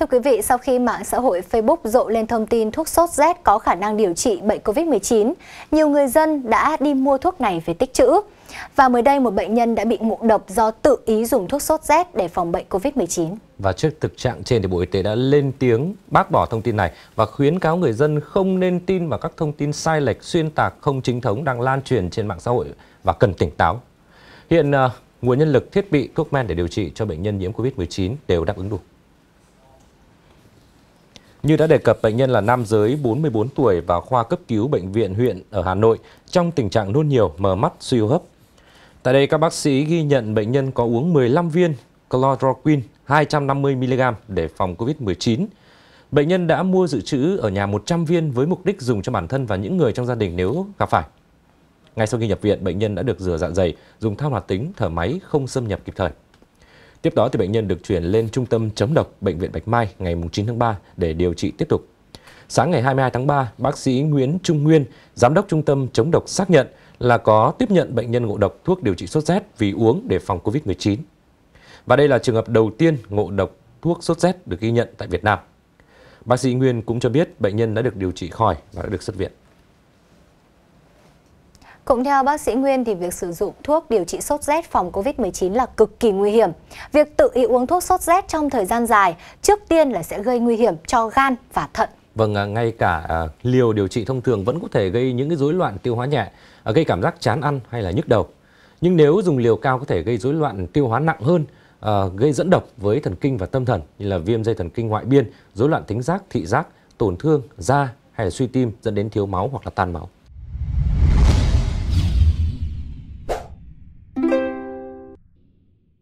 Thưa quý vị, sau khi mạng xã hội Facebook rộ lên thông tin thuốc sốt rét có khả năng điều trị bệnh COVID-19, nhiều người dân đã đi mua thuốc này về tích trữ. Và mới đây, một bệnh nhân đã bị ngộ độc do tự ý dùng thuốc sốt rét để phòng bệnh COVID-19. Và trước thực trạng trên, thì Bộ Y tế đã lên tiếng bác bỏ thông tin này và khuyến cáo người dân không nên tin vào các thông tin sai lệch, xuyên tạc, không chính thống đang lan truyền trên mạng xã hội và cần tỉnh táo. Hiện, à, nguồn nhân lực, thiết bị, thuốc men để điều trị cho bệnh nhân nhiễm COVID-19 đều đáp ứng đủ. Như đã đề cập, bệnh nhân là nam giới 44 tuổi và khoa cấp cứu bệnh viện huyện ở Hà Nội trong tình trạng nôn nhiều, mờ mắt, suy hô hấp. Tại đây, các bác sĩ ghi nhận bệnh nhân có uống 15 viên chloroquine 250mg để phòng COVID-19. Bệnh nhân đã mua dự trữ ở nhà 100 viên với mục đích dùng cho bản thân và những người trong gia đình nếu gặp phải. Ngay sau khi nhập viện, bệnh nhân đã được rửa dạ dày, dùng thao hoạt tính, thở máy không xâm nhập kịp thời. Tiếp đó thì bệnh nhân được chuyển lên trung tâm chống độc bệnh viện Bạch Mai ngày 9 tháng 3 để điều trị tiếp tục. Sáng ngày 22 tháng 3, bác sĩ Nguyễn Trung Nguyên, giám đốc trung tâm chống độc xác nhận là có tiếp nhận bệnh nhân ngộ độc thuốc điều trị sốt rét vì uống để phòng COVID-19. Và đây là trường hợp đầu tiên ngộ độc thuốc sốt rét được ghi nhận tại Việt Nam. Bác sĩ Nguyên cũng cho biết bệnh nhân đã được điều trị khỏi và đã được xuất viện. Cũng theo bác sĩ Nguyên thì việc sử dụng thuốc điều trị sốt rét phòng COVID-19 là cực kỳ nguy hiểm. Việc tự ý uống thuốc sốt rét trong thời gian dài trước tiên là sẽ gây nguy hiểm cho gan và thận. Vâng, à, ngay cả à, liều điều trị thông thường vẫn có thể gây những cái rối loạn tiêu hóa nhẹ, à, gây cảm giác chán ăn hay là nhức đầu. Nhưng nếu dùng liều cao có thể gây rối loạn tiêu hóa nặng hơn, gây dẫn độc với thần kinh và tâm thần như là viêm dây thần kinh ngoại biên, rối loạn tính giác, thị giác, tổn thương da hay là suy tim dẫn đến thiếu máu hoặc là tan máu.